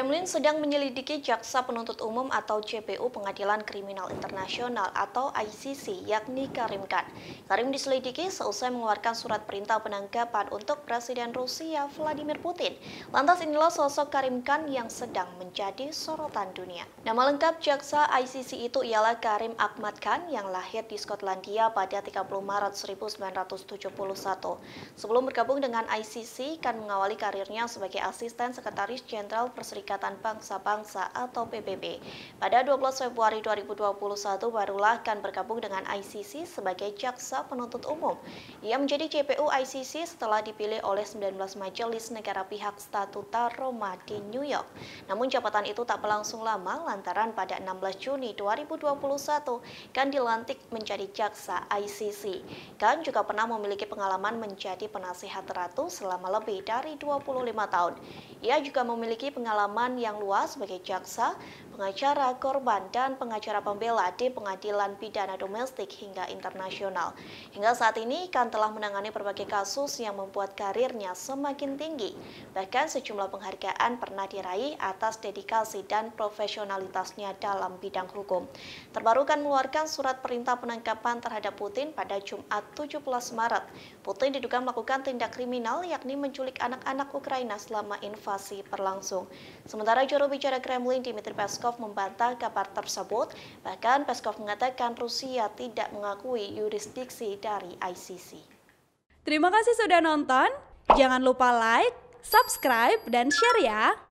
Kremlin sedang menyelidiki jaksa penuntut umum atau JPU Pengadilan Kriminal Internasional atau ICC yakni Karim Khan. Karim diselidiki seusai mengeluarkan surat perintah penangkapan untuk Presiden Rusia Vladimir Putin. Lantas inilah sosok Karim Khan yang sedang menjadi sorotan dunia. Nama lengkap jaksa ICC itu ialah Karim Ahmad Khan yang lahir di Skotlandia pada 30 Maret 1971. Sebelum bergabung dengan ICC, Khan mengawali karirnya sebagai asisten sekretaris jenderal Perserikatan Perikatan Bangsa-Bangsa atau PBB. Pada 12 Februari 2021 barulah akan bergabung dengan ICC sebagai jaksa penuntut umum. Ia menjadi JPU ICC setelah dipilih oleh 19 majelis negara pihak statuta Roma di New York. Namun jabatan itu tak berlangsung lama lantaran pada 16 Juni 2021 kan dilantik menjadi jaksa ICC. Kan juga pernah memiliki pengalaman menjadi penasihat ratu selama lebih dari 25 tahun. Ia juga memiliki pengalaman pengalaman yang luas sebagai jaksa, pengacara korban, dan pengacara pembela di pengadilan pidana domestik hingga internasional. Hingga saat ini, Kan telah menangani berbagai kasus yang membuat karirnya semakin tinggi. Bahkan sejumlah penghargaan pernah diraih atas dedikasi dan profesionalitasnya dalam bidang hukum. Terbaru Kan mengeluarkan surat perintah penangkapan terhadap Putin pada Jumat 17 Maret. Putin diduga melakukan tindak kriminal yakni menculik anak-anak Ukraina selama invasi berlangsung. Sementara juru bicara Kremlin Dmitry Peskov membantah kabar tersebut, bahkan Peskov mengatakan Rusia tidak mengakui yurisdiksi dari ICC. Terima kasih sudah nonton, jangan lupa like, subscribe, dan share ya!